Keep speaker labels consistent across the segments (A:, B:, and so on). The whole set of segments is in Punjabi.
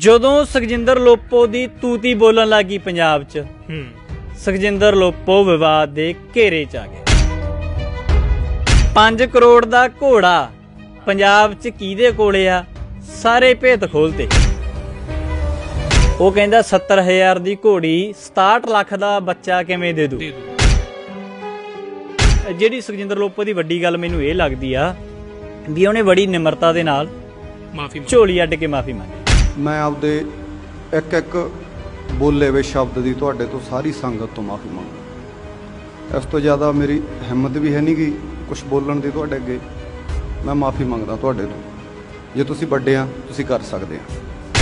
A: ਜਦੋਂ ਸੁਖਜਿੰਦਰ ਲੋਪੋ ਦੀ ਤੂਤੀ ਬੋਲਣ ਲੱਗੀ ਪੰਜਾਬ 'ਚ ਹੂੰ ਸੁਖਜਿੰਦਰ ਲੋਪੋ ਵਿਵਾਦ ਦੇ ਘੇਰੇ 'ਚ ਆ ਗਿਆ 5 ਕਰੋੜ ਦਾ ਘੋੜਾ ਪੰਜਾਬ 'ਚ ਕਿਹਦੇ ਕੋਲੇ ਆ ਸਾਰੇ ਭੇਤ ਖੋਲਤੇ ਉਹ ਕਹਿੰਦਾ 70000 ਦੀ ਘੋੜੀ 67 ਲੱਖ ਦਾ ਬੱਚਾ ਕਿਵੇਂ ਦੇ ਦੂ ਜਿਹੜੀ ਸੁਖਜਿੰਦਰ ਲੋਪੋ ਦੀ ਵੱਡੀ ਗੱਲ ਮੈਨੂੰ ਇਹ ਲੱਗਦੀ ਆ ਵੀ ਉਹਨੇ ਬੜੀ ਨਿਮਰਤਾ ਦੇ ਨਾਲ ਮਾਫੀ ਝੋਲੀ ਅੱਡ ਕੇ ਮਾਫੀ ਮੰਗੀ ਮੈਂ ਆਪਦੇ ਇੱਕ ਇੱਕ ਬੋਲੇ ਵੇ ਸ਼ਬਦ ਦੀ ਤੁਹਾਡੇ ਤੋਂ ਸਾਰੀ ਸੰਗਤ ਤੋਂ ਮਾਫੀ ਮੰਗਦਾ ਇਸ ਤੋਂ ਜ਼ਿਆਦਾ ਮੇਰੀ ਹਿੰਮਤ ਵੀ ਹੈ ਨਹੀਂ ਕਿ ਕੁਝ ਬੋਲਣ ਦੀ ਤੁਹਾਡੇ ਅੱਗੇ ਮੈਂ ਮਾਫੀ ਮੰਗਦਾ ਤੁਹਾਡੇ ਤੋਂ ਜੇ ਤੁਸੀਂ ਵੱਡੇ ਆ ਤੁਸੀਂ ਕਰ ਸਕਦੇ ਆ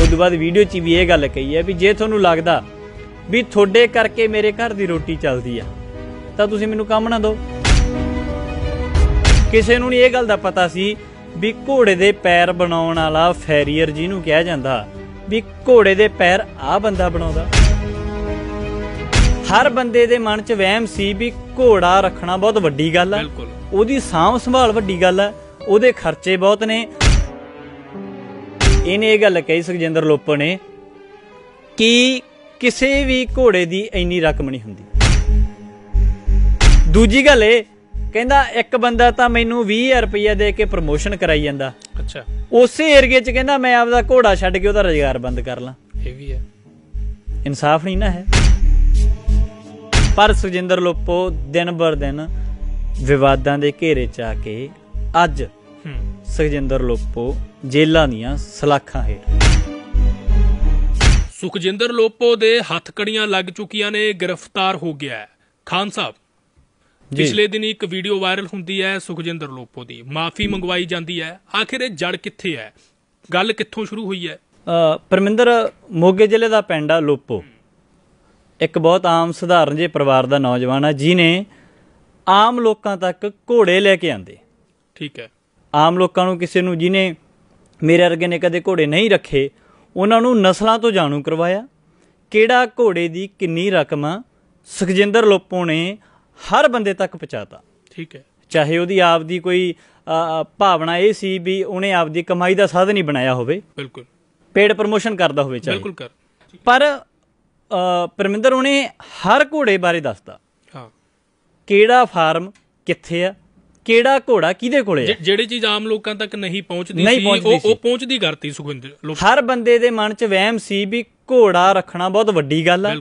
A: ਉਸ ਤੋਂ ਬਾਅਦ ਵੀਡੀਓ 'ਚ ਵੀ ਇਹ ਗੱਲ ਕਹੀ ਹੈ ਵੀ ਜੇ ਤੁਹਾਨੂੰ ਲੱਗਦਾ ਵੀ ਤੁਹਾਡੇ ਕਰਕੇ ਮੇਰੇ ਘਰ ਦੀ ਰੋਟੀ ਚੱਲਦੀ ਆ ਤਾਂ ਤੁਸੀਂ ਮੈਨੂੰ ਕੰਮ ਨਾ ਦਿਓ ਕਿਸੇ ਨੂੰ ਨਹੀਂ ਇਹ ਗੱਲ ਦਾ ਪਤਾ ਸੀ ਵੀ ਘੋੜੇ ਦੇ ਪੈਰ ਬਣਾਉਣ ਵਾਲਾ ਫੈਰੀਅਰ ਜਿਹਨੂੰ ਕਿਹਾ ਜਾਂਦਾ ਵੀ ਘੋੜੇ ਦੇ ਪੈਰ ਆ ਬੰਦਾ ਬਣਾਉਂਦਾ ਹਰ ਬੰਦੇ ਦੇ ਮਨ 'ਚ ਵਹਿਮ ਸੀ ਵੀ ਘੋੜਾ ਰੱਖਣਾ ਬਹੁਤ ਵੱਡੀ ਗੱਲ ਹੈ ਉਹਦੀ ਸਾਂਭ ਸੰਭਾਲ ਵੱਡੀ ਗੱਲ ਹੈ ਉਹਦੇ ਖਰਚੇ ਬਹੁਤ ਨੇ ਇਹਨੇ ਇਹ ਗੱਲ ਕਹੀ ਸੁਖਜਿੰਦਰ ਲੋਪਰ ਨੇ ਕਿ ਕਿਸੇ ਵੀ ਘੋੜੇ ਦੀ ਇੰਨੀ ਰਕਮ ਨਹੀਂ ਹੁੰਦੀ ਦੂਜੀ ਗੱਲ ਇਹ ਕਹਿੰਦਾ ਇੱਕ ਬੰਦਾ ਤਾਂ ਮੈਨੂੰ 20000 ਰੁਪਏ ਦੇ ਕੇ ਪ੍ਰਮੋਸ਼ਨ ਕਰਾਈ ਜਾਂਦਾ ਅੱਛਾ ਉਸੇ ਏਰੀਏ 'ਚ ਕਹਿੰਦਾ ਮੈਂ ਆਪਦਾ ਘੋੜਾ ਛੱਡ ਕੇ ਉਹਦਾ ਰੋਜ਼ਗਾਰ ਬੰਦ ਕਰ ਲਾਂ ਇਹ ਵੀ ਹੈ ਇਨਸਾਫ ਨਹੀਂ ਨਾ ਹੈ ਪਰ ਸੁਜਿੰਦਰ ਲੋਪੋ ਦਿਨ ਬਰ ਦਿਨ ਵਿਵਾਦਾਂ ਦੇ ਘੇਰੇ 'ਚ ਆ ਕੇ ਅੱਜ ਸੁਖਜਿੰਦਰ ਲੋਪੋ ਜੇਲਾਂ ਦੀਆਂ ਸਲਾਖਾਂ ਹੇਠ
B: ਸੁਖਜਿੰਦਰ ਲੋਪੋ ਦੇ ਹੱਥਕੜੀਆਂ ਲੱਗ ਚੁੱਕੀਆਂ ਨੇ ਗ੍ਰਿਫਤਾਰ ਹੋ ਗਿਆ ਖਾਨ ਸਾਹਿਬ ਪਿਛਲੇ ਦਿਨ ਇੱਕ ਵੀਡੀਓ ਵਾਇਰਲ ਹੁੰਦੀ ਹੈ ਸੁਖਜਿੰਦਰ ਲੋਪੋ ਦੀ ਮਾਫੀ ਮੰਗਵਾਈ ਜਾਂਦੀ ਹੈ ਆਖਿਰ ਇਹ ਜੜ ਕਿੱਥੇ ਹੈ ਗੱਲ ਕਿੱਥੋਂ ਸ਼ੁਰੂ ਹੋਈ ਹੈ
A: ਪਰਮਿੰਦਰ ਮੋਗੇ ਜ਼ਿਲ੍ਹੇ ਦਾ ਪਿੰਡ ਆ ਲੋਪੋ ਇੱਕ ਬਹੁਤ ਆਮ ਸਧਾਰਨ ਜਿਹੇ ਪਰਿਵਾਰ ਦਾ ਨੌਜਵਾਨ ਆ ਜਿਨੇ ਆਮ ਲੋਕਾਂ ਤੱਕ ਘੋੜੇ ਲੈ ਕੇ ਆਂਦੇ ਠੀਕ ਹੈ ਆਮ ਲੋਕਾਂ ਨੂੰ ਕਿਸੇ ਨੂੰ ਜਿਨੇ ਮੇਰੇ ਵਰਗੇ ਨੇ ਕਦੇ ਘੋੜੇ ਨਹੀਂ ਰੱਖੇ ਉਹਨਾਂ ਨੂੰ ਨਸਲਾਂ ਤੋਂ ਜਾਣੂ ਕਰਵਾਇਆ ਕਿਹੜਾ ਘੋੜੇ ਦੀ ਕਿੰਨੀ ਰਕਮ ਸੁਖਜਿੰਦਰ ਲੋਪੋ ਨੇ ਹਰ ਬੰਦੇ ਤੱਕ ਪਹੁੰਚਾਤਾ ਠੀਕ ਹੈ ਚਾਹੇ ਉਹਦੀ ਆਪ ਦੀ ਕੋਈ ਭਾਵਨਾ ਇਹ ਸੀ ਵੀ ਉਹਨੇ ਆਪ ਦੀ ਕਮਾਈ ਦਾ ਸਾਧਨ ਹੀ ਬਣਾਇਆ ਹੋਵੇ ਬਿਲਕੁਲ ਪੇਡ ਪ੍ਰੋਮੋਸ਼ਨ ਕਰਦਾ ਹੋਵੇ ਚਾਹੇ ਬਿਲਕੁਲ ਕਰ ਪਰ ਪਰਮਿੰਦਰ ਉਹਨੇ ਹਰ ਘੋੜੇ ਬਾਰੇ ਦੱਸਦਾ ਹਾਂ ਕਿਹੜਾ ਫਾਰਮ ਕਿੱਥੇ ਆ ਕਿਹੜਾ ਘੋੜਾ ਕਿਹਦੇ ਕੋਲੇ ਆ
B: ਜਿਹੜੀ ਚੀਜ਼ ਆਮ ਲੋਕਾਂ ਤੱਕ ਨਹੀਂ ਪਹੁੰਚਦੀ ਸੀ ਉਹ ਉਹ ਪਹੁੰਚਦੀ ਕਰਤੀ ਸੁਖਿੰਦਰ
A: ਹਰ ਬੰਦੇ ਦੇ ਮਨ 'ਚ ਵਹਿਮ ਸੀ ਵੀ ਘੋੜਾ ਰੱਖਣਾ ਬਹੁਤ ਵੱਡੀ ਗੱਲ ਆ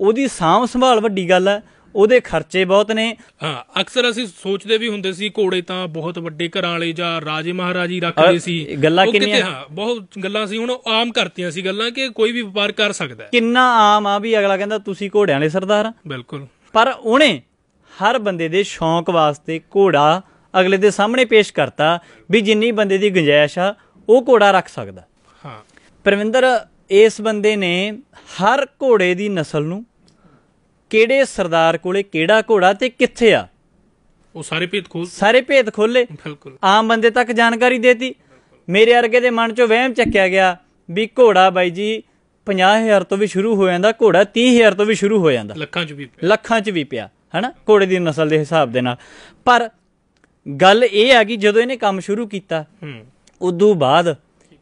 A: ਉਹਦੀ ਸਾਂਭ ਸੰਭਾਲ ਵੱਡੀ ਗੱਲ ਆ ਉਹਦੇ ਖਰਚੇ ਬਹੁਤ ਨੇ
B: ਹਾਂ ਅਕਸਰ ਅਸੀਂ ਸੋਚਦੇ ਵੀ ਹੁੰਦੇ ਸੀ ਘੋੜੇ ਤਾਂ ਬਹੁਤ ਵੱਡੇ ਘਰਾਂ ਵਾਲੇ ਜਾਂ ਰਾਜੇ ਮਹਾਰਾਜੀ ਰੱਖਦੇ ਸੀ ਗੱਲਾਂ ਕਿੰਨੀਆਂ ਹਾਂ ਬਹੁਤ ਗੱਲਾਂ ਸੀ ਹੁਣ ਆਮ ਕਰਤੀਆਂ ਸੀ ਗੱਲਾਂ ਕਿ ਕੋਈ ਵੀ ਵਪਾਰ ਕਰ ਸਕਦਾ
A: ਕਿੰਨਾ ਆਮ ਆ ਵੀ ਅਗਲਾ ਕਹਿੰਦਾ ਤੁਸੀਂ ਘੋੜਿਆਂ ਦੇ ਸਰਦਾਰ ਬਿਲਕੁਲ ਪਰ ਉਹਨੇ ਹਰ ਬੰਦੇ ਦੇ ਸ਼ੌਂਕ ਵਾਸਤੇ ਘੋੜਾ ਅਗਲੇ ਦੇ ਸਾਹਮਣੇ ਪੇਸ਼ ਕਰਤਾ ਵੀ ਜਿੰਨੀ ਬੰਦੇ ਦੀ ਗੁੰਜਾਇਸ਼ ਆ ਉਹ ਘੋੜਾ ਰੱਖ ਸਕਦਾ ਹਾਂ ਪਰਵਿੰਦਰ ਇਸ ਬੰਦੇ ਨੇ ਹਰ ਘੋੜੇ ਦੀ ਨਸਲ ਨੂੰ ਕਿਹੜੇ ਸਰਦਾਰ ਕੋਲੇ ਕਿਹੜਾ ਘੋੜਾ ਤੇ ਕਿੱਥੇ ਆ ਉਹ ਸਾਰੇ ਭੇਦ ਖੋਲ ਸਾਰੇ ਭੇਦ ਖੋਲੇ ਬਿਲਕੁਲ ਆਮ ਬੰਦੇ ਤੱਕ ਜਾਣਕਾਰੀ ਦੇਤੀ ਮੇਰੇ ਅਰਗੇ ਦੇ ਮਨ 'ਚੋਂ ਵਹਿਮ ਚੱਕਿਆ ਗਿਆ ਵੀ ਘੋੜਾ ਬਾਈ ਜੀ 50000 ਤੋਂ ਵੀ ਸ਼ੁਰੂ ਹੋ ਜਾਂਦਾ ਘੋੜਾ 30000 ਤੋਂ ਵੀ ਸ਼ੁਰੂ ਹੋ ਜਾਂਦਾ ਲੱਖਾਂ 'ਚ ਵੀ ਪਿਆ ਲੱਖਾਂ 'ਚ ਵੀ ਪਿਆ ਹਨਾ ਘੋੜੇ ਦੀ ਨਸਲ ਦੇ ਹਿਸਾਬ ਦੇ ਨਾਲ ਪਰ ਗੱਲ ਇਹ ਆ ਕਿ ਜਦੋਂ ਇਹਨੇ ਕੰਮ ਸ਼ੁਰੂ ਕੀਤਾ ਹੂੰ ਉਦੋਂ ਬਾਅਦ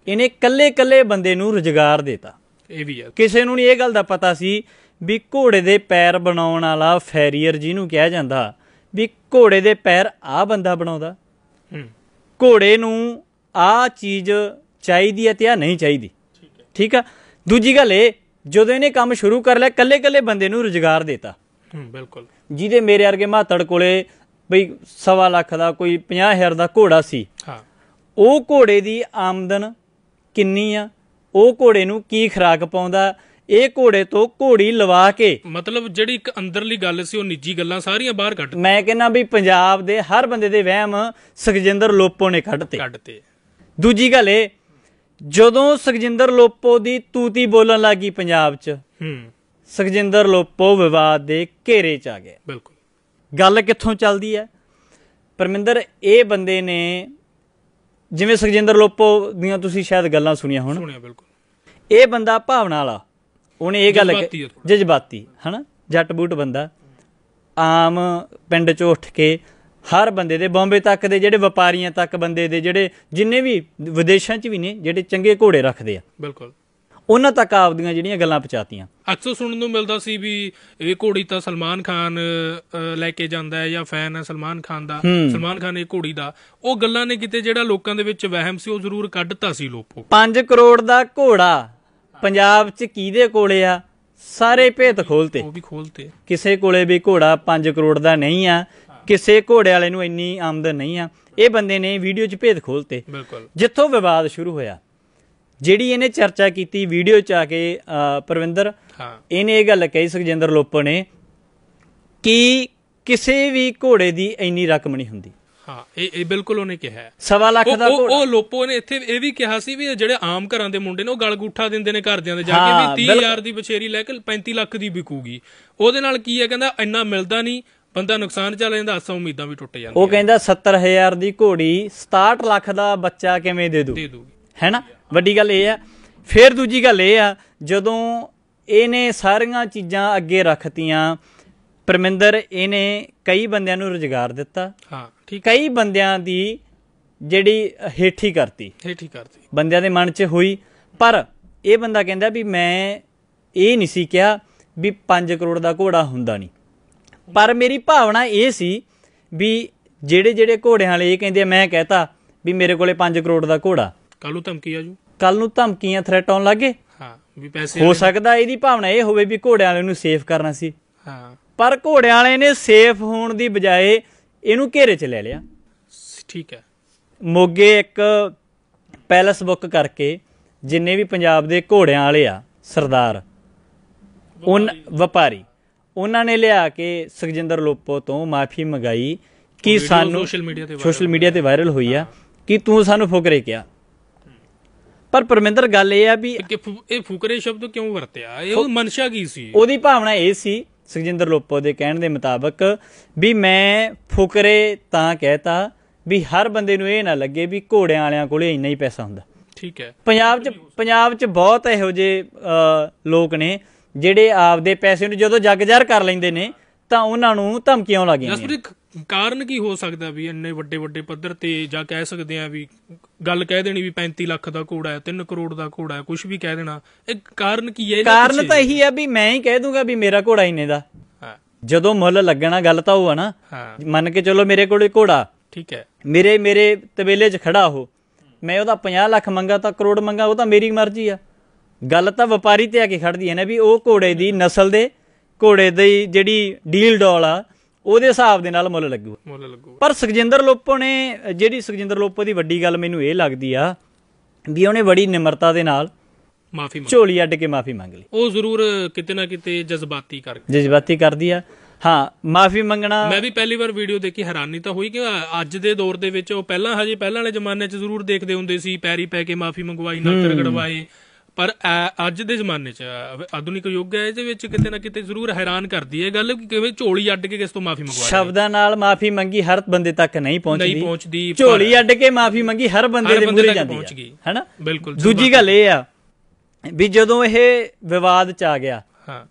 A: ਇਹਨੇ ਕੱਲੇ-ਕੱਲੇ ਬੰਦੇ ਨੂੰ ਰੋਜ਼ਗਾਰ ਦਿੱਤਾ ਇਹ ਵੀ ਆ ਕਿਸੇ ਨੂੰ ਨਹੀਂ ਇਹ ਗੱਲ ਦਾ ਪਤਾ ਸੀ ਵੀ ਘੋੜੇ ਦੇ ਪੈਰ ਬਣਾਉਣ ਵਾਲਾ ਫੈਰੀਅਰ ਜਿਹਨੂੰ ਕਿਹਾ ਜਾਂਦਾ ਵੀ ਘੋੜੇ ਦੇ ਪੈਰ ਆ ਬੰਦਾ ਬਣਾਉਂਦਾ ਘੋੜੇ ਨੂੰ ਆ ਚੀਜ਼ ਚਾਹੀਦੀ ਹੈ ਤੇ ਆ ਨਹੀਂ ਚਾਹੀਦੀ ਠੀਕ ਹੈ ਦੂਜੀ ਗੱਲ ਇਹ ਜਦੋਂ ਇਹਨੇ ਕੰਮ ਸ਼ੁਰੂ ਕਰ ਲਿਆ ਕੱਲੇ-ਕੱਲੇ ਬੰਦੇ ਨੂੰ ਰੁਜ਼ਗਾਰ ਦਿੱਤਾ ਬਿਲਕੁਲ ਜਿਹਦੇ ਮੇਰੇ ਵਰਗੇ ਮਾਤੜ ਕੋਲੇ ਬਈ 1.5 ਲੱਖ ਦਾ ਕੋਈ 50000 ਦਾ ਘੋੜਾ ਸੀ ਹਾਂ ਉਹ ਘੋੜੇ ਦੀ ਆਮਦਨ ਕਿੰਨੀ ਆ ਉਹ ਘੋੜੇ ਨੂੰ ਕੀ ਖਰਾਕ ਪਾਉਂਦਾ ਇਹ ਘੋੜੇ ਤੋਂ ਘੋੜੀ ਲਵਾ ਕੇ
B: ਮਤਲਬ ਜਿਹੜੀ ਇੱਕ ਅੰਦਰਲੀ ਗੱਲ ਸੀ ਉਹ
A: ਨਿੱਜੀ ਗੱਲਾਂ ਸਾਰੀਆਂ ਬਾਹਰ ਕੱਢ ਮੈਂ ਕਹਿੰਨਾ ਵੀ ਪੰਜਾਬ ਦੇ ਹਰ ਬੰਦੇ ਦੇ ਵਹਿਮ ਸੁਖਜਿੰਦਰ ਲੋਪੋ ਨੇ ਕੱਢਤੇ ਕੱਢਤੇ ਦੂਜੀ ਗੱਲ ਇਹ ਜਦੋਂ ਸੁਖਜਿੰਦਰ ਲੋਪੋ ਦੀ ਤੂਤੀ ਬੋਲਣ ਲੱਗੀ ਪੰਜਾਬ 'ਚ ਹੂੰ ਸੁਖਜਿੰਦਰ ਲੋਪੋ ਵਿਵਾਦ ਦੇ ਘੇਰੇ 'ਚ ਆ ਗਿਆ ਬਿਲਕੁਲ ਗੱਲ ਕਿੱਥੋਂ ਚੱਲਦੀ ਹੈ ਪਰਮਿੰਦਰ ਇਹ ਬੰਦੇ ਨੇ ਜਿਵੇਂ ਸੁਖਜਿੰਦਰ ਲੋਪੋ ਦੀਆਂ ਤੁਸੀਂ ਸ਼ਾਇਦ ਗੱਲਾਂ ਸੁਣੀਆਂ ਹੋਣ ਸੁਣੀਆਂ ਬਿਲਕੁਲ ਇਹ ਬੰਦਾ ਭਾਵਨਾ ਵਾਲਾ ਉਹਨੇ ਇਹ ਗੱਲ ਜਜ਼ਬਾਤੀ ਹਨਾ ਜੱਟ ਬੂਟ ਬੰਦਾ ਆਮ ਪਿੰਡ ਚ ਉੱਠ ਕੇ ਹਰ ਬੰਦੇ ਦੇ ਬੰਬੇ ਤੱਕ ਦੇ ਜਿਹੜੇ ਵਪਾਰੀਆਂ ਤੱਕ ਬੰਦੇ ਦੇ ਜਿਹੜੇ ਜਿੰਨੇ ਵੀ ਵਿਦੇਸ਼ਾਂ 'ਚ ਵੀ ਨੇ ਜਿਹੜੇ ਚੰਗੇ ਘੋੜੇ ਰੱਖਦੇ ਆ ਬਿਲਕੁਲ ਉਹਨਾਂ ਤੱਕ ਆਪਦੀਆਂ ਜਿਹੜੀਆਂ ਗੱਲਾਂ ਪਹੁੰਚਾਤੀਆਂ
B: ਅਕਸਰ ਸੁਣਨ ਨੂੰ ਮਿਲਦਾ ਸੀ ਵੀ ਇਹ ਘੋੜੀ ਤਾਂ ਸਲਮਾਨ ਖਾਨ ਲੈ ਕੇ ਜਾਂਦਾ ਹੈ ਜਾਂ ਫੈਨ ਹੈ ਸਲਮਾਨ ਖਾਨ ਦਾ ਸਲਮਾਨ ਖਾਨ ਇਹ ਘੋੜੀ ਦਾ ਉਹ ਗੱਲਾਂ ਨੇ ਕਿਤੇ ਜਿਹੜਾ ਲੋਕਾਂ ਦੇ ਵਿੱਚ ਵਹਿਮ ਸੀ ਉਹ ਜ਼ਰੂਰ ਕੱਢਤਾ ਸੀ ਲੋਕੋ
A: 5 ਕਰੋੜ ਦਾ ਘੋੜਾ ਪੰਜਾਬ 'ਚ ਕਿਹਦੇ ਕੋਲੇ ਆ ਸਾਰੇ ਭੇਤ ਖੋਲਤੇ ਉਹ ਵੀ ਖੋਲਤੇ ਕਿਸੇ ਕੋਲੇ ਵੀ ਘੋੜਾ 5 ਕਰੋੜ ਦਾ ਨਹੀਂ ਆ ਕਿਸੇ ਘੋੜੇ ਵਾਲੇ ਨੂੰ ਇੰਨੀ ਆਮਦਨ ਨਹੀਂ ਆ ਇਹ ਬੰਦੇ ਨੇ ਵੀਡੀਓ 'ਚ ਭੇਤ ਖੋਲਤੇ ਬਿਲਕੁਲ ਜਿੱਥੋਂ ਵਿਵਾਦ ਸ਼ੁਰੂ ਹੋਇਆ ਜਿਹੜੀ ਇਹਨੇ ਚਰਚਾ ਕੀਤੀ ਵੀਡੀਓ 'ਚ ਆ ਕੇ ਪਰਵਿੰਦਰ ਹਾਂ ਇਹਨੇ ਇਹ ਗੱਲ ਕਹੀ ਸੁਖਜਿੰਦਰ ਲੋਪੋ ਨੇ ਕਿ ਕਿਸੇ ਵੀ ਘੋੜੇ ਦੀ ਇੰਨੀ ਰਕਮ ਨਹੀਂ ਹੁੰਦੀ
B: ਹਾਂ ਇਹ ਇਹ ਬਿਲਕੁਲ ਉਹਨੇ ਕਿਹਾ
A: ਸਵਾ ਲੱਖ ਦਾ ਘੋੜਾ
B: ਉਹ ਲੋਪੋ ਨੇ ਇੱਥੇ ਇਹ ਵੀ ਕਿਹਾ ਸੀ ਵੀ ਜਿਹੜੇ ਆਮ ਘਰਾਂ ਦੇ ਮੁੰਡੇ ਨੇ ਉਹ ਗਲ ਗੂਠਾ ਦਿੰਦੇ ਨੇ ਘਰਦਿਆਂ
A: ਦੇ ਜਾ ਕੇ ਵੀ
B: 30000 ਦੀ ਬਛੇਰੀ ਲੈ ਕੇ 35 ਲੱਖ ਦੀ ਵਿਕੂਗੀ ਉਹਦੇ ਨਾਲ ਕੀ ਹੈ ਕਹਿੰਦਾ ਇੰਨਾ ਮਿਲਦਾ ਨਹੀਂ ਬੰਦਾ ਨੁਕਸਾਨ ਚੱਲ ਜਾਂਦਾ ਅਸਾਂ ਉਮੀਦਾਂ ਵੀ ਟੁੱਟ ਜਾਂਦੀਆਂ
A: ਉਹ ਕਹਿੰਦਾ 70000 ਦੀ ਘੋੜੀ 67 ਲੱਖ ਦਾ ਬੱਚਾ ਕਿਵੇਂ ਦੇ ਦੂ ਦੇ ਦੂਗੀ ਹੈਨਾ ਵੱਡੀ ਗੱਲ ਇਹ ਆ ਫਿਰ ਦੂਜੀ ਗੱਲ ਇਹ ਆ ਜਦੋਂ ਇਹਨੇ ਸਾਰੀਆਂ ਚੀਜ਼ਾਂ ਅੱਗੇ ਰੱਖਤੀਆਂ ਪਰਮਿੰਦਰ ਇਹਨੇ ਕਈ ਬੰਦਿਆਂ ਨੂੰ ਰੋਜ਼ਗਾਰ ਦਿੱਤਾ ਹਾਂ ਠੀਕ ਕਈ ਬੰਦਿਆਂ ਦੀ ਜਿਹੜੀ ਹੇਠੀ ਕਰਤੀ ਹੇਠੀ ਕਰਤੀ ਬੰਦਿਆਂ ਦੇ ਮਨ 'ਚ ਹੋਈ ਪਰ ਇਹ ਬੰਦਾ ਕਹਿੰਦਾ ਵੀ ਮੈਂ ਇਹ ਨਹੀਂ ਸੀ ਕਿਹਾ ਵੀ 5 ਕਰੋੜ ਦਾ ਘੋੜਾ ਹੁੰਦਾ ਨਹੀਂ ਪਰ ਮੇਰੀ ਭਾਵਨਾ ਇਹ ਸੀ ਵੀ ਜਿਹੜੇ ਜਿਹੜੇ ਘੋੜਿਆਂ ਵਾਲੇ ਇਹ ਕਹਿੰਦੇ ਮੈਂ ਕਹਤਾ ਵੀ ਮੇਰੇ ਕੋਲੇ 5 ਕਰੋੜ ਦਾ ਘੋੜਾ
B: ਕੱਲ ਨੂੰ ਧਮਕੀ ਆ ਜੂ
A: ਕੱਲ ਨੂੰ ਧਮਕੀਆਂ ਥ੍ਰੈਟ ਆਉਣ ਲੱਗੇ
B: ਹਾਂ ਵੀ ਪੈਸੇ ਹੋ
A: ਸਕਦਾ ਇਹਦੀ ਭਾਵਨਾ ਇਹ ਹੋਵੇ ਵੀ ਘੋੜਿਆਂ ਵਾਲੇ ਨੂੰ ਸੇਫ ਕਰਨਾ ਸੀ ਹਾਂ ਪਰ ਘੋੜਿਆਂ ਵਾਲੇ ਨੇ ਸੇਫ ਹੋਣ ਦੀ ਬਜਾਏ ਇਹਨੂੰ ਘੇਰੇ 'ਚ ਲੈ ਲਿਆ ਠੀਕ ਹੈ ਮੋਗੇ ਇੱਕ ਪੈਲਸ ਬੁੱਕ ਕਰਕੇ ਜਿੰਨੇ ਵੀ ਪੰਜਾਬ ਦੇ ਘੋੜਿਆਂ ਵਾਲੇ ਆ ਸਰਦਾਰ ਉਹ ਵਪਾਰੀ ਉਹਨਾਂ ਨੇ ਲਿਆ ਕੇ ਸੁਖਜਿੰਦਰ ਲੋਪੋ ਤੋਂ ਮਾਫੀ ਮੰਗਾਈ ਕਿ ਸਾਨੂੰ ਸੋਸ਼ਲ ਮੀਡੀਆ ਤੇ ਵਾਇਰਲ ਹੋਈ ਆ ਕਿ ਤੂੰ ਸਾਨੂੰ ਫੁਕਰੇ ਕਿਹਾ ਪਰ ਪਰਮਿੰਦਰ ਗੱਲ ਇਹ ਆ ਵੀ ਇਹ ਫੁਕਰੇ ਸ਼ਬਦ ਕਿਉਂ ਵਰਤਿਆ ਇਹ ਮਨਸ਼ਾ ਕੀ ਸੀ ਉਹਦੀ ਭਾਵਨਾ ਇਹ ਸੀ ਸੁਖਜਿੰਦਰ ਲੋਪੋ ਦੇ ਕਹਿਣ ਦੇ ਮੁਤਾਬਕ ਵੀ ਮੈਂ ਫੁਕਰੇ ਤਾਂ ਕਹਤਾ ਵੀ ਹਰ ਬੰਦੇ ਨੂੰ ਇਹ ਨਾ ਲੱਗੇ ਵੀ ਘੋੜਿਆਂ ਵਾਲਿਆਂ ਕੋਲੇ ਇੰਨਾ ਹੀ ਪੈਸਾ ਹੁੰਦਾ ਠੀਕ ਹੈ ਪੰਜਾਬ 'ਚ ਪੰਜਾਬ 'ਚ ਬਹੁਤ ਇਹੋ ਜਿਹੇ ਲੋਕ ਨੇ ਜਿਹੜੇ ਆਪਦੇ ਪੈਸੇ ਨੂੰ ਜਦੋਂ ਜਾਰ ਕਰ ਲੈਂਦੇ ਨੇ ਤਾਂ ਉਹਨਾਂ ਨੂੰ ਧਮਕੀਆਂ ਲੱਗੀਆਂ ਜਸਪ੍ਰੀਤ
B: ਕਾਰਨ ਕੀ ਹੋ ਸਕਦਾ ਵੀ ਇੰਨੇ ਵੱਡੇ ਵੱਡੇ ਪੱਧਰ ਤੇ ਜਾਂ ਕਹਿ ਸਕਦੇ ਆ ਵੀ ਗੱਲ ਕਹਿ ਦੇਣੀ ਵੀ 35 ਲੱਖ ਦਾ ਘੋੜਾ ਹੈ 3 ਕਰੋੜ ਦਾ ਘੋੜਾ ਹੈ ਕੁਝ ਵੀ ਕਹਿ ਦੇਣਾ ਇਹ ਕਾਰਨ ਕੀ ਹੈ ਕਾਰਨ ਤਾਂ ਇਹੀ
A: ਆ ਵੀ ਮੈਂ ਹੀ ਕਹਿ ਦੂੰਗਾ ਵੀ ਮੇਰਾ ਘੋੜਾ ਇੰਨੇ ਦਾ ਜਦੋਂ ਮੁੱਲ ਲੱਗਣਾ ਗੱਲ ਤਾਂ ਉਹ ਆ ਨਾ ਮੰਨ ਕੇ ਚੱਲੋ ਮੇਰੇ ਕੋਲੇ ਘੋੜਾ ਠੀਕ ਹੈ ਮੇਰੇ ਮੇਰੇ ਤਬੇਲੇ 'ਚ ਖੜਾ ਹੋ ਮੈਂ ਉਹਦਾ 50 ਲੱਖ ਮੰਗਾ ਤਾਂ ਕਰੋੜ ਮੰਗਾ ਉਹ ਤਾਂ ਮੇਰੀ ਮਰਜ਼ੀ ਆ ਗੱਲ ਤਾਂ ਵਪਾਰੀ ਤੇ ਆ ਕੇ ਖੜਦੀ ਹੈ ਨਾ ਵੀ ਉਹ ਘੋੜੇ ਦੀ ਨਸਲ ਦੇ ਘੋੜੇ ਦੀ ਜਿਹੜੀ ਡੀਲ ਡੋਲ ਆ ਉਹਦੇ ਹਿਸਾਬ ਦੇ ਨਾਲ ਮੁੱਲ ਲੱਗੂ ਮੁੱਲ ਲੱਗੂ ਪਰ ਸੁਖਜਿੰਦਰ ਲੋਪੋ ਨੇ ਜਿਹੜੀ ਸੁਖਜਿੰਦਰ ਲੋਪੋ ਦੀ ਵੱਡੀ ਗੱਲ ਮੈਨੂੰ ਇਹ ਲੱਗਦੀ ਆ ਵੀ ਉਹਨੇ ਬੜੀ ਨਿਮਰਤਾ ਦੇ ਨਾਲ ਮਾਫੀ ਮੰਗੀ ਝੋਲੀ ਅੱਡ ਕੇ ਮਾਫੀ ਮੰਗ ਲਈ
B: ਉਹ ਜ਼ਰੂਰ ਕਿਤੇ ਨਾ ਕਿਤੇ ਜਜ਼ਬਾਤੀ ਕਰਕੇ
A: ਜਜ਼ਬਾਤੀ ਕਰਦੀ ਆ ਹਾਂ ਮਾਫੀ ਮੰਗਣਾ ਮੈਂ
B: ਵੀ ਪਹਿਲੀ ਵਾਰ ਵੀਡੀਓ ਦੇਖੀ ਹੈਰਾਨੀ ਤਾਂ ਹੋਈ ਕਿ ਅੱਜ ਦੇ ਦੌਰ ਦੇ ਵਿੱਚ ਉਹ ਪਹਿਲਾਂ ਹਜੇ ਪਹਿਲਾਂ ਵਾਲੇ ਜ਼ਮਾਨੇ 'ਚ ਜ਼ਰੂਰ ਦੇਖਦੇ ਹੁੰਦੇ ਸੀ ਪੈਰੀ ਪੈ ਕੇ ਮਾਫੀ ਮੰਗਵਾਈ ਨਾ ਕਰਗੜਵਾਏ ਪਰ ਅੱਜ ਦੇ ਜ਼ਮਾਨੇ 'ਚ ਆਧੁਨਿਕ ਯੁੱਗ ਹੈ ਇਹਦੇ ਵਿੱਚ ਕਿਤੇ ਨਾ ਕਿਤੇ ਜ਼ਰੂਰ ਹੈਰਾਨ ਕਰਦੀ ਹੈ ਗੱਲ ਕਿ ਕਿਵੇਂ ਝੋਲੀ ਅੱਡ
A: ਕੇ ਕਿਸ ਤੋਂ ਮਾਫੀ ਮੰਗਵਾ ਸ਼ਬਦਾਂ ਨਾਲ ਮਾਫੀ ਮੰਗੀ ਹਰ ਬੰਦੇ ਤੱਕ ਨਹੀਂ ਪਹੁੰਚਦੀ ਨਹੀਂ ਪਹੁੰਚਦੀ ਝੋਲੀ ਅੱਡ ਕੇ ਮਾਫੀ ਮੰਗੀ ਹਰ ਬੰਦੇ ਦੇ ਮੂਹਰੇ ਜਾਂਦੀ ਹੈ ਹੈਨਾ ਬਿਲਕੁਲ ਦੂਜੀ ਗੱਲ ਇਹ ਆ ਵੀ ਜਦੋਂ ਇਹ ਵਿਵਾਦ ਚ ਆ ਗਿਆ ਹਾਂ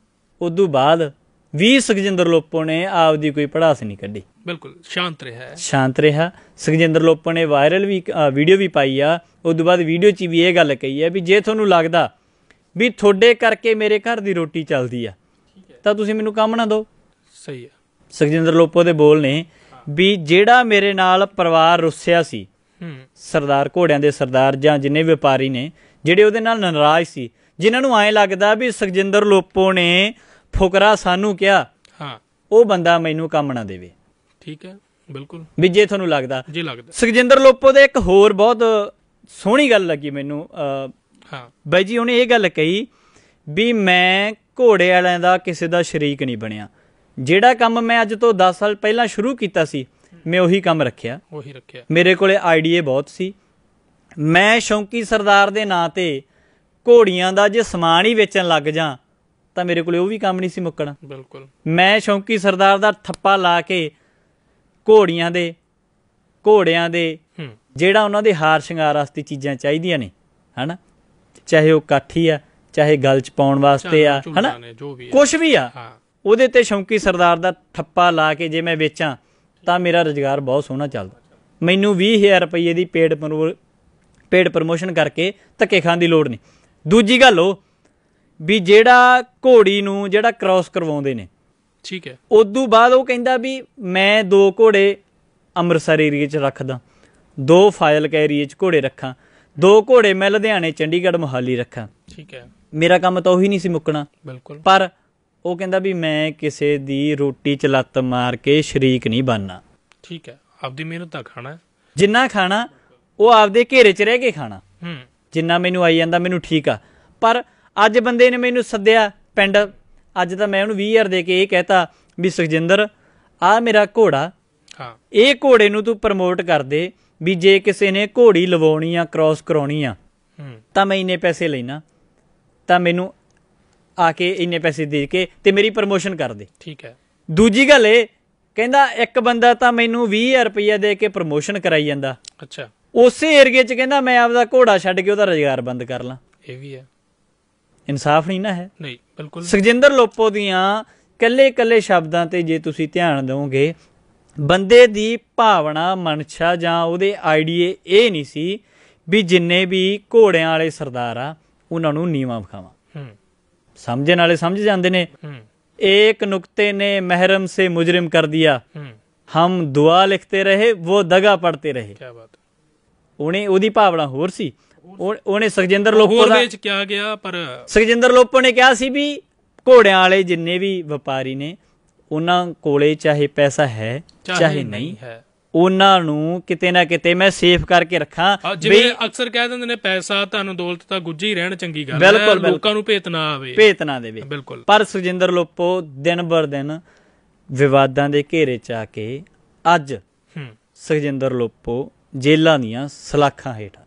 A: ਉਦੋਂ ਬਾਅਦ ਵੀ ਸੁਖਜਿੰਦਰ ਲੋਪੋ ਨੇ ਆਪਦੀ ਕੋਈ ਪੜਾਸ ਨਹੀਂ ਕੱਢੀ
B: ਬਿਲਕੁਲ ਸ਼ਾਂਤ ਰਿਹਾ ਹੈ
A: ਸ਼ਾਂਤ ਰਿਹਾ ਸੁਖਜਿੰਦਰ ਲੋਪਨ ਨੇ ਵਾਇਰਲ ਵੀ ਵੀਡੀਓ ਵੀ ਪਾਈ ਆ ਉਸ ਤੋਂ ਬਾਅਦ ਵੀਡੀਓ 'ਚ ਵੀ ਇਹ ਗੱਲ ਕਹੀ ਹੈ ਵੀ ਜੇ ਤੁਹਾਨੂੰ ਲੱਗਦਾ ਵੀ ਤੁਹਾਡੇ ਕਰਕੇ ਮੇਰੇ ਘਰ ਦੀ ਰੋਟੀ ਚੱਲਦੀ ਆ ਤਾਂ ਤੁਸੀਂ ਮੈਨੂੰ ਕੰਮ ਨਾ ਦਿਓ ਸਹੀ ਆ ਸੁਖਜਿੰਦਰ ਲੋਪੋ ਦੇ ਬੋਲ ਨੇ ਵੀ ਜਿਹੜਾ ਮੇਰੇ ਨਾਲ ਪਰਿਵਾਰ ਰੁੱਸਿਆ ਸੀ ਸਰਦਾਰ ਘੋੜਿਆਂ ਦੇ ਸਰਦਾਰ ਜਾਂ ਜਿੰਨੇ ਵਪਾਰੀ ਨੇ ਜਿਹੜੇ ਉਹਦੇ ਨਾਲ ਨਾਰਾਜ਼ ਸੀ ਜਿਨ੍ਹਾਂ ਨੂੰ ਐਂ ਲੱਗਦਾ ਵੀ ਸੁਖਜਿੰਦਰ ਲੋਪੋ ਨੇ ਫੁਕਰਾ ਸਾਨੂੰ ਕਿਹਾ ਹਾਂ ਉਹ ਬੰਦਾ ਮੈਨੂੰ ਕੰਮ ਨਾ ਦੇਵੇ
B: ਠੀਕ ਹੈ ਬਿਲਕੁਲ
A: ਵੀ ਜੇ ਤੁਹਾਨੂੰ ਲੱਗਦਾ ਜੀ ਲੱਗਦਾ ਸੁਖਜਿੰਦਰ ਲੋਪੋ ਦੇ ਇੱਕ ਹੋਰ ਬਹੁਤ ਸੋਹਣੀ ਗੱਲ ਲੱਗੀ ਮੈਨੂੰ ਹਾਂ ਬਾਈ ਜੀ ਉਹਨੇ ਇਹ ਗੱਲ ਕਹੀ ਵੀ ਮੈਂ ਘੋੜੇ ਵਾਲਿਆਂ ਦਾ ਕਿਸੇ ਦਾ ਸ਼ਰੀਕ ਨਹੀਂ ਬਣਿਆ ਜਿਹੜਾ ਕੰਮ ਮੈਂ ਅੱਜ ਤੋਂ 10 ਸਾਲ ਪਹਿਲਾਂ ਸ਼ੁਰੂ ਕੀਤਾ ਸੀ ਮੈਂ ਉਹੀ ਕੰਮ ਰੱਖਿਆ ਉਹੀ ਰੱਖਿਆ ਮੇਰੇ ਕੋਲੇ ਆਈਡੀਆ ਬਹੁਤ ਸੀ ਮੈਂ ਸ਼ੌਂਕੀ ਸਰਦਾਰ ਦੇ ਨਾਂ ਤੇ ਘੋੜੀਆਂ ਦਾ ਜੇ ਸਮਾਨ ਹੀ ਵੇਚਣ ਲੱਗ ਜਾਂ ਤਾਂ ਮੇਰੇ ਕੋਲੇ ਉਹ ਵੀ ਕੰਮ ਨਹੀਂ ਸੀ ਮੁੱਕਣਾ ਬਿਲਕੁਲ ਮੈਂ ਸ਼ੌਂਕੀ ਸਰਦਾਰ ਦਾ ਥੱਪਾ ਲਾ ਕੇ ਘੋੜੀਆਂ ਦੇ ਘੋੜਿਆਂ ਦੇ ਜਿਹੜਾ ਉਹਨਾਂ ਦੇ ਹਾਰ ਸ਼ਿੰਗਾਰ ਵਾਸਤੇ ਚੀਜ਼ਾਂ ਚਾਹੀਦੀਆਂ ਨੇ ਹਨਾ ਚਾਹੇ ਉਹ ਕਾਠੀ ਆ ਚਾਹੇ ਗਲ ਚ ਪਾਉਣ ਵਾਸਤੇ ਆ ਹਨਾ ਕੁਝ ਵੀ ਆ ਉਹਦੇ ਤੇ ਸ਼ੌਂਕੀ ਸਰਦਾਰ ਦਾ ਠੱਪਾ ਲਾ ਕੇ ਜੇ ਮੈਂ ਵੇਚਾਂ ਤਾਂ ਮੇਰਾ ਰੋਜ਼ਗਾਰ ਬਹੁਤ ਸੋਹਣਾ ਚੱਲਦਾ ਮੈਨੂੰ 20000 ਰੁਪਏ ਦੀ ਪੇਡ ਪੇਡ ਪ੍ਰਮੋਸ਼ਨ ਕਰਕੇ ਧੱਕੇ ਖਾਣ ਦੀ ਲੋੜ ਨਹੀਂ ਦੂਜੀ ਗੱਲ ਉਹ ਵੀ ਜਿਹੜਾ ਘੋੜੀ ਨੂੰ ਜਿਹੜਾ ਕ੍ਰਾਸ ਕਰਵਾਉਂਦੇ ਨੇ ਠੀਕ ਹੈ ਉਸ ਤੋਂ ਬਾਅਦ ਉਹ ਕਹਿੰਦਾ ਵੀ ਮੈਂ ਦੋ ਘੋੜੇ ਅੰਮ੍ਰਿਤਸਰ ਏਰੀਏ 'ਚ ਰੱਖਦਾ ਦੋ ਫਾਇਲ ਕੈਰੀਏ 'ਚ ਘੋੜੇ ਰੱਖਾਂ ਦੋ ਘੋੜੇ ਮੈਂ ਲੁਧਿਆਣੇ ਚੰਡੀਗੜ੍ਹ ਮੁਹਾਲੀ ਰੱਖਾਂ ਠੀਕ ਹੈ ਮੇਰਾ ਕੰਮ ਤਾਂ ਉਹੀ ਨਹੀਂ ਸੀ ਮੁੱਕਣਾ ਬਿਲਕੁਲ ਪਰ ਉਹ ਕਹਿੰਦਾ ਵੀ ਮੈਂ ਕਿਸੇ ਦੀ ਰੋਟੀ 'ਚ ਲੱਤ ਮਾਰ ਕੇ ਸ਼ਰੀਕ ਨਹੀਂ ਬਣਨਾ
B: ਠੀਕ ਹੈ ਆਪਦੀ ਮਿਹਨਤ ਦਾ ਖਾਣਾ
A: ਜਿੰਨਾ ਖਾਣਾ ਉਹ ਆਪਦੇ ਘੇਰੇ 'ਚ ਰਹਿ ਕੇ ਖਾਣਾ ਹੂੰ ਜਿੰਨਾ ਮੈਨੂੰ ਆਈ ਜਾਂਦਾ ਮੈਨੂੰ ਠੀਕ ਆ ਪਰ ਅੱਜ ਬੰਦੇ ਨੇ ਮੈਨੂੰ ਸੱਦਿਆ ਪਿੰਡ ਅੱਜ ਤਾਂ ਮੈਂ ਉਹਨੂੰ 20000 ਦੇ ਕੇ ਇਹ ਕਹਤਾ ਵੀ ਸੁਖਜਿੰਦਰ ਆ ਮੇਰਾ ਘੋੜਾ ਹਾਂ ਇਹ ਘੋੜੇ ਨੂੰ ਤੂੰ ਪ੍ਰਮੋਟ ਕਰ ਦੇ ਵੀ ਜੇ ਕਿਸੇ ਨੇ ਘੋੜੀ ਲਵਾਉਣੀ ਆ ਕ੍ਰਾਸ ਕਰਾਉਣੀ ਆ ਤਾਂ ਮੈਂ ਇੰਨੇ ਪੈਸੇ ਲੈਣਾ ਤਾਂ ਮੈਨੂੰ ਆ ਕੇ ਇੰਨੇ ਪੈਸੇ ਦੇ ਕੇ ਤੇ ਮੇਰੀ ਪ੍ਰਮੋਸ਼ਨ ਕਰ ਦੇ ਠੀਕ ਹੈ ਦੂਜੀ ਗੱਲ ਇਹ ਕਹਿੰਦਾ ਇੱਕ ਬੰਦਾ ਤਾਂ ਮੈਨੂੰ 20000 ਰੁਪਏ ਦੇ ਕੇ ਪ੍ਰਮੋਸ਼ਨ ਕਰਾਈ ਜਾਂਦਾ ਅੱਛਾ ਉਸੇ ਏਰੀਏ 'ਚ ਕਹਿੰਦਾ ਮੈਂ ਆਪਦਾ ਘੋੜਾ ਛੱਡ ਕੇ ਉਹਦਾ ਰੋਜ਼ਗਾਰ ਬੰਦ ਕਰ ਲਾਂ ਇਹ ਵੀ ਹੈ ਇਨਸਾਫ ਨਹੀਂ ਨਾ ਹੈ
B: ਨਹੀਂ ਬਿਲਕੁਲ
A: ਸੁਖਜਿੰਦਰ ਲੋਪੋ ਦੀਆਂ ਕੱਲੇ-ਕੱਲੇ ਸ਼ਬਦਾਂ ਤੇ ਜੇ ਤੁਸੀਂ ਧਿਆਨ ਦਿਓਗੇ ਬੰਦੇ ਦੀ ਭਾਵਨਾ ਮਨਸ਼ਾ ਜਾਂ ਉਹਦੇ ਆਈਡੀਏ ਇਹ ਨਹੀਂ ਸੀ ਵੀ ਜਿੰਨੇ ਵੀ ਘੋੜਿਆਂ ਵਾਲੇ ਸਰਦਾਰ ਆ ਉਹਨਾਂ ਨੂੰ ਨੀਵਾ ਵਿਖਾਵਾਂ ਹੂੰ ਸਮਝਣ ਵਾਲੇ ਸਮਝ ਜਾਂਦੇ ਨੇ ਹੂੰ ਇੱਕ ਨੁਕਤੇ ਨੇ ਮਹਿਰਮ ਸੇ ਮੁਜਰਮ ਕਰ ਦਿਆ ਹੂੰ ਹਮ ਦੁਆ ਲਿਖਤੇ ਰਹੇ ਉਹ ਦਗਾ ਪੜਤੇ ਰਹੇ ਕੀ ਬਾਤ ਉਹਨੇ ਉਹਦੀ ਭਾਵਨਾ ਹੋਰ ਸੀ ਉਹਨੇ ਸਖਜਿੰਦਰ ਲੋਪੋ ਦਾ ਵਿੱਚ
B: ਕਿਹਾ ਗਿਆ ਪਰ
A: ਸਖਜਿੰਦਰ ਲੋਪੋ ਨੇ ਕਿਹਾ ਸੀ ਵੀ ਘੋੜਿਆਂ ਵਾਲੇ ਜਿੰਨੇ ਵੀ ਵਪਾਰੀ ਨੇ ਉਹਨਾਂ ਕੋਲੇ ਚਾਹੇ ਪੈਸਾ ਹੈ ਚਾਹੇ ਨਹੀਂ ਹੈ ਉਹਨਾਂ ਨੂੰ ਕਿਤੇ ਨਾ ਕਿਤੇ ਮੈਂ ਸੇਫ ਕਰਕੇ ਰੱਖਾਂ ਜਿਵੇਂ
B: ਅਕਸਰ ਕਹਿ ਦਿੰਦੇ ਨੇ ਪੈਸਾ ਤੁਹਾਨੂੰ ਦੌਲਤ ਤਾਂ ਗੁੱਜੀ ਰਹਿਣ ਚੰਗੀ ਗੱਲ ਹੈ ਲੋਕਾਂ ਨੂੰ ਭੇਤ ਨਾ ਆਵੇ ਭੇਤ ਨਾ
A: ਦੇਵੇ ਬਿਲਕੁਲ ਪਰ ਸੁਜਿੰਦਰ ਲੋਪੋ ਦਿਨ ਬਰ ਦਿਨ ਵਿਵਾਦਾਂ ਦੇ ਘੇਰੇ ਚ ਆ ਕੇ ਅੱਜ ਸੁਜਿੰਦਰ ਲੋਪੋ ਜੇਲਾਂ ਦੀਆਂ ਸਲਾਖਾਂ ਹੇਠ